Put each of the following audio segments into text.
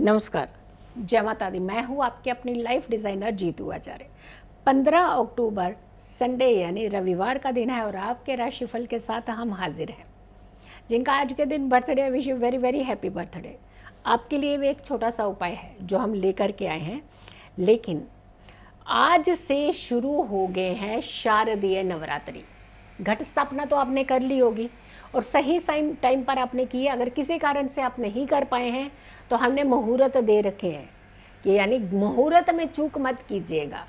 नमस्कार जय माता दी मैं हूँ आपके अपनी life designer Jeetu Acharya 15 October Sunday यानी रविवार का दिन है और आपके राशिफल के साथ हम हाजिर हैं जिनका आज के दिन birthday wish you very very happy birthday आपके लिए भी एक छोटा सा उपाय है जो हम लेकर के आए हैं लेकिन आज से शुरू हो गए हैं शारदीय नवरात्रि घट स्थापना तो आपने कर ली होगी और सही टाइम पर आपने किए अगर किसी कारण से आप नहीं कर पाए हैं तो हमने मुहूर्त दे रखे हैं कि यानी मुहूर्त में चूक मत कीजिएगा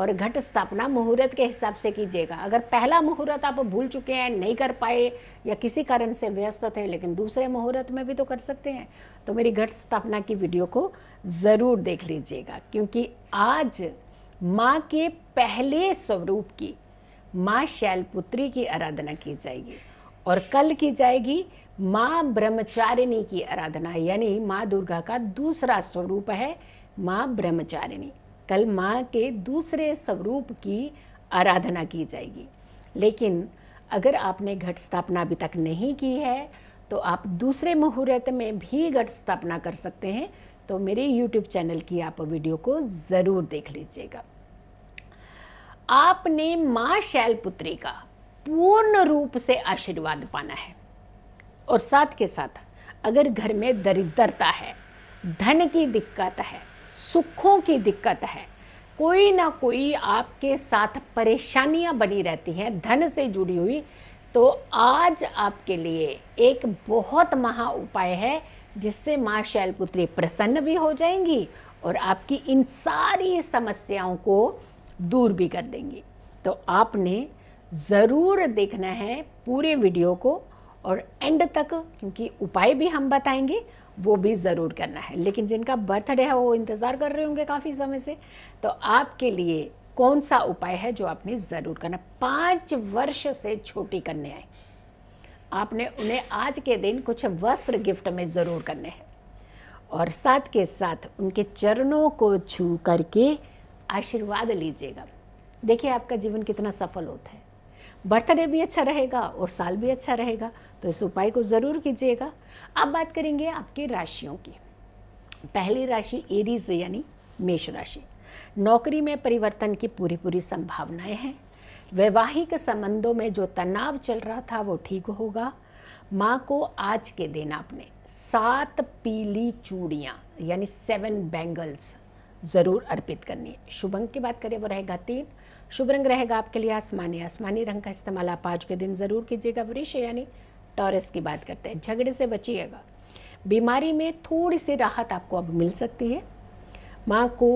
और घट स्थापना मुहूर्त के हिसाब से कीजिएगा अगर पहला मुहूर्त आप भूल चुके हैं नहीं कर पाए या किसी कारण से व्यस्त थे लेकिन दूसरे मुहूर्त में भी तो कर सकते हैं तो मेरी घट स्थापना की वीडियो को ज़रूर देख लीजिएगा क्योंकि आज माँ के पहले स्वरूप की माँ शैलपुत्री की आराधना की जाएगी और कल की जाएगी माँ ब्रह्मचारिणी की आराधना यानी माँ दुर्गा का दूसरा स्वरूप है माँ ब्रह्मचारिणी कल माँ के दूसरे स्वरूप की आराधना की जाएगी लेकिन अगर आपने घट स्थापना अभी तक नहीं की है तो आप दूसरे मुहूर्त में भी घट स्थापना कर सकते हैं तो मेरे YouTube चैनल की आप वीडियो को ज़रूर देख लीजिएगा आपने माँ शैलपुत्री का पूर्ण रूप से आशीर्वाद पाना है और साथ के साथ अगर घर में दरिद्रता है धन की दिक्कत है सुखों की दिक्कत है कोई ना कोई आपके साथ परेशानियां बनी रहती हैं धन से जुड़ी हुई तो आज आपके लिए एक बहुत महा उपाय है जिससे माँ शैलपुत्री प्रसन्न भी हो जाएंगी और आपकी इन सारी समस्याओं को दूर भी कर देंगी तो आपने ज़रूर देखना है पूरे वीडियो को और एंड तक क्योंकि उपाय भी हम बताएंगे वो भी ज़रूर करना है लेकिन जिनका बर्थडे है वो इंतज़ार कर रहे होंगे काफ़ी समय से तो आपके लिए कौन सा उपाय है जो आपने ज़रूर करना पाँच वर्ष से छोटी कन्याएं आपने उन्हें आज के दिन कुछ वस्त्र गिफ्ट में ज़रूर करने हैं और साथ के साथ उनके चरणों को छू करके आशीर्वाद लीजिएगा देखिए आपका जीवन कितना सफल होता है बर्थडे भी अच्छा रहेगा और साल भी अच्छा रहेगा तो इस उपाय को ज़रूर कीजिएगा अब बात करेंगे आपकी राशियों की पहली राशि एरीज यानी मेष राशि नौकरी में परिवर्तन की पूरी पूरी संभावनाएं हैं वैवाहिक संबंधों में जो तनाव चल रहा था वो ठीक होगा माँ को आज के दिन आपने सात पीली चूड़ियाँ यानी सेवन बैंगल्स ज़रूर अर्पित करनी है शुभ अंक की बात करें वो रहेगा तीन शुभ रंग रहेगा आपके लिए आसमानी आसमानी रंग का इस्तेमाल आप आज के दिन ज़रूर कीजिएगा वृक्ष यानी टॉरस की बात करते हैं झगड़े से बचिएगा बीमारी में थोड़ी सी राहत आपको अब मिल सकती है माँ को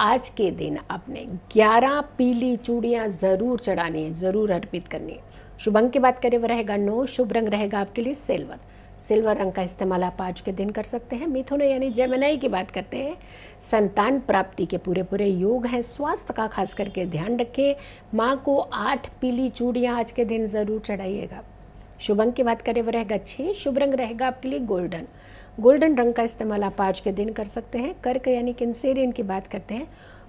आज के दिन आपने 11 पीली चूड़ियाँ ज़रूर चढ़ानी है ज़रूर अर्पित करनी है शुभ अंक की बात करें वह रहेगा नौ शुभ रंग रहेगा आपके लिए सिल्वर सिल्वर रंग का इस्तेमाल आप आज के दिन कर सकते हैं मिथुन यानी जयमनाई की बात करते हैं संतान प्राप्ति के पूरे पूरे योग हैं स्वास्थ्य का खास करके ध्यान रखें माँ को आठ पीली चूड़ियाँ आज के दिन ज़रूर चढ़ाइएगा शुभ अंक की बात करें वो रहेगा छः शुभ रंग रहेगा आपके लिए गोल्डन गोल्डन रंग का इस्तेमाल आप आज के दिन कर सकते हैं कर्क यानी किन्सेरियन की बात करते हैं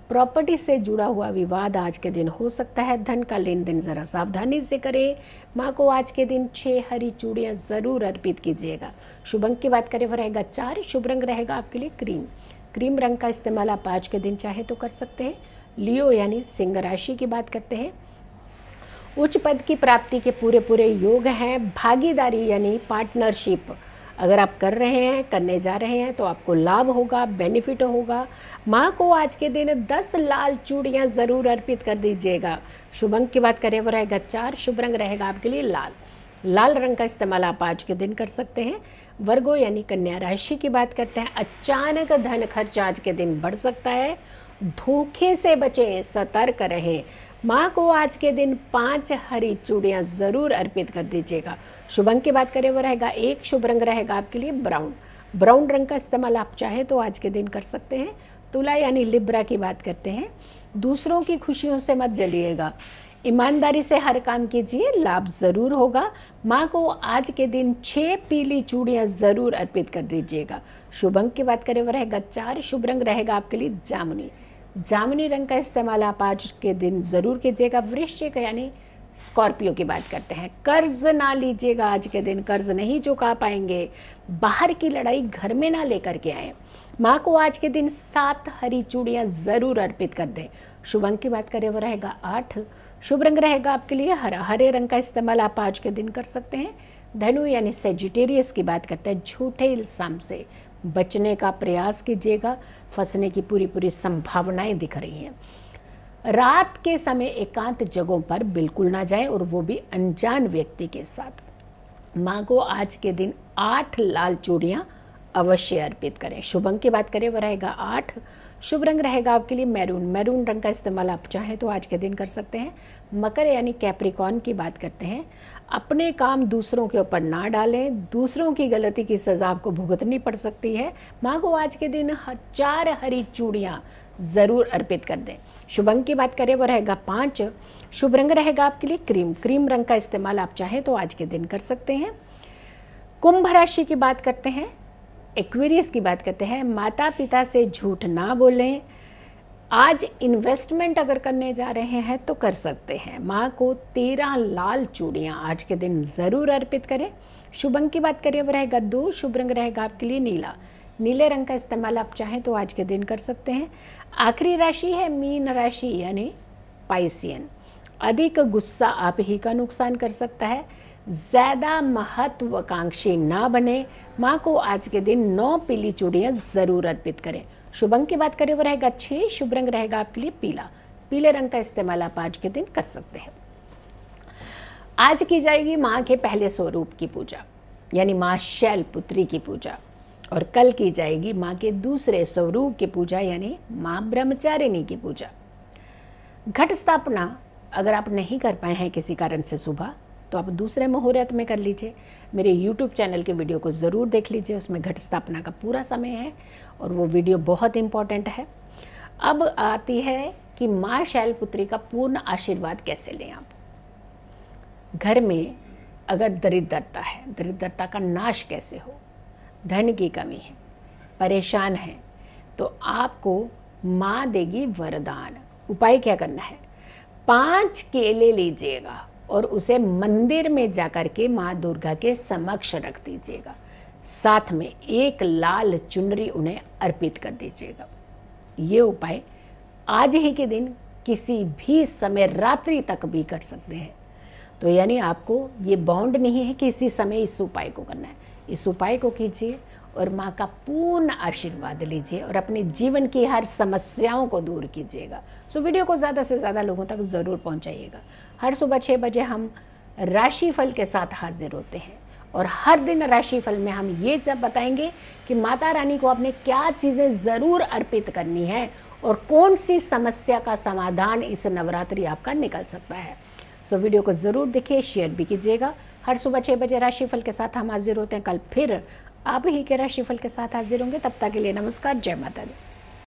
प्रॉपर्टी से जुड़ा हुआ विवाद आज के दिन हो सकता है धन का लेन देन ज़रा सावधानी से करें माँ को आज के दिन छह हरी चूड़ियाँ ज़रूर अर्पित कीजिएगा शुभ अंक की बात करें वह रहेगा चार शुभ रंग रहेगा आपके लिए क्रीम क्रीम रंग का इस्तेमाल आप आज के दिन चाहे तो कर सकते हैं लियो यानी सिंह राशि की बात करते हैं उच्च पद की प्राप्ति के पूरे पूरे योग हैं भागीदारी यानी पार्टनरशिप अगर आप कर रहे हैं करने जा रहे हैं तो आपको लाभ होगा बेनिफिट होगा माँ को आज के दिन दस लाल चूड़ियाँ ज़रूर अर्पित कर दीजिएगा शुभ अंक की बात करें वो रहेगा चार शुभ रंग रहेगा आपके लिए लाल लाल रंग का इस्तेमाल आप आज के दिन कर सकते हैं वर्गो यानी कन्या राशि की बात करते हैं अचानक धन खर्च आज के दिन बढ़ सकता है धोखे से बचें सतर्क रहें माँ को आज के दिन पांच हरी चूड़ियाँ ज़रूर अर्पित कर दीजिएगा शुभ अंक की बात करें वो रहेगा एक शुभ रंग रहेगा आपके लिए ब्राउन ब्राउन रंग का इस्तेमाल आप चाहें तो आज के दिन कर सकते हैं तुला यानी लिब्रा की बात करते हैं दूसरों की खुशियों से मत जलिएगा ईमानदारी से हर काम कीजिए लाभ ज़रूर होगा माँ को आज के दिन छः पीली चूड़ियाँ ज़रूर अर्पित कर दीजिएगा शुभ अंक की बात करें वो रहेगा चार शुभ रंग रहेगा आपके लिए जामुनी जामुनी रंग का इस्तेमाल आप आज के दिन ज़रूर कीजिएगा वृश्चिक यानी स्कॉर्पियो की बात करते हैं कर्ज ना लीजिएगा आज के दिन कर्ज नहीं चुका पाएंगे बाहर की लड़ाई घर में ना लेकर के आए माँ को आज के दिन सात हरी चूड़ियाँ ज़रूर अर्पित कर दें शुभ अंक की बात करें वो रहेगा आठ शुभ रंग रहेगा आपके लिए हरा हरे रंग का इस्तेमाल आप आज के दिन कर सकते हैं धनु यानी सेजिटेरियस की बात करता है झूठे इल्साम से बचने का प्रयास कीजिएगा फंसने की पूरी पूरी संभावनाएं दिख रही हैं रात के समय एकांत जगहों पर बिल्कुल ना जाए और वो भी अनजान व्यक्ति के साथ माँ को आज के दिन आठ लाल चूड़ियाँ अवश्य अर्पित करें शुभ की बात करें वह रहेगा आठ शुभ रंग रहेगा आपके लिए मैरून मैरून रंग का इस्तेमाल आप चाहें तो आज के दिन कर सकते हैं मकर यानी कैप्रिकॉन की बात करते हैं अपने काम दूसरों के ऊपर ना डालें दूसरों की गलती की सज़ा आपको भुगतनी पड़ सकती है माँ को आज के दिन चार हरी चूड़ियाँ ज़रूर अर्पित कर दें शुभ अंक की बात करें वो रहेगा पाँच शुभ रंग रहेगा आपके लिए क्रीम क्रीम रंग का इस्तेमाल आप चाहें तो आज के दिन कर सकते हैं कुंभ राशि की बात करते हैं एक्वेरियस की बात करते हैं माता पिता से झूठ ना बोलें आज इन्वेस्टमेंट अगर करने जा रहे हैं तो कर सकते हैं माँ को तेरह लाल चूड़ियाँ आज के दिन ज़रूर अर्पित करें शुभ अंक की बात करें अब रहेगा दो शुभ रंग रहेगा आपके लिए नीला नीले रंग का इस्तेमाल आप चाहें तो आज के दिन कर सकते हैं आखिरी राशि है मीन राशि यानी पाइसियन अधिक गुस्सा आप ही का नुकसान कर सकता है ज़्यादा महत्वाकांक्षी ना बने माँ को आज के दिन नौ पीली चूड़ियाँ ज़रूर अर्पित करें शुभ अंक की बात करें वो रहेगा छः शुभ रंग रहेगा आपके लिए पीला पीले रंग का इस्तेमाल आप आज के दिन कर सकते हैं आज की जाएगी माँ के पहले स्वरूप की पूजा यानी माँ शैल पुत्री की पूजा और कल की जाएगी माँ के दूसरे स्वरूप की पूजा यानी माँ ब्रह्मचारिणी की पूजा घट स्थापना अगर आप नहीं कर पाए हैं किसी कारण से सुबह तो आप दूसरे मुहूर्त में कर लीजिए मेरे यूट्यूब चैनल के वीडियो को ज़रूर देख लीजिए उसमें घट स्थापना का पूरा समय है और वो वीडियो बहुत इम्पॉर्टेंट है अब आती है कि माँ शैलपुत्री का पूर्ण आशीर्वाद कैसे लें आप घर में अगर दरिद्रता है दरिद्रता का नाश कैसे हो धन की कमी है परेशान है तो आपको माँ देगी वरदान उपाय क्या करना है पांच केले लीजिएगा और उसे मंदिर में जाकर के माँ दुर्गा के समक्ष रख दीजिएगा साथ में एक लाल चुनरी उन्हें अर्पित कर दीजिएगा ये उपाय आज ही के दिन किसी भी समय रात्रि तक भी कर सकते हैं तो यानी आपको ये बाउंड नहीं है कि इसी समय इस उपाय को करना है इस उपाय को कीजिए और माँ का पूर्ण आशीर्वाद लीजिए और अपने जीवन की हर समस्याओं को दूर कीजिएगा सो वीडियो को ज़्यादा से ज़्यादा लोगों तक ज़रूर पहुँचाइएगा हर सुबह छः बजे हम राशिफल के साथ हाजिर होते हैं और हर दिन राशिफल में हम ये सब बताएंगे कि माता रानी को आपने क्या चीज़ें ज़रूर अर्पित करनी है और कौन सी समस्या का समाधान इस नवरात्रि आपका निकल सकता है सो so, वीडियो को ज़रूर देखिए शेयर भी कीजिएगा हर सुबह छः बजे राशिफल के साथ हम हाजिर होते हैं कल फिर आप ही के राशिफल के साथ हाजिर होंगे तब तक के लिए नमस्कार जय माता दी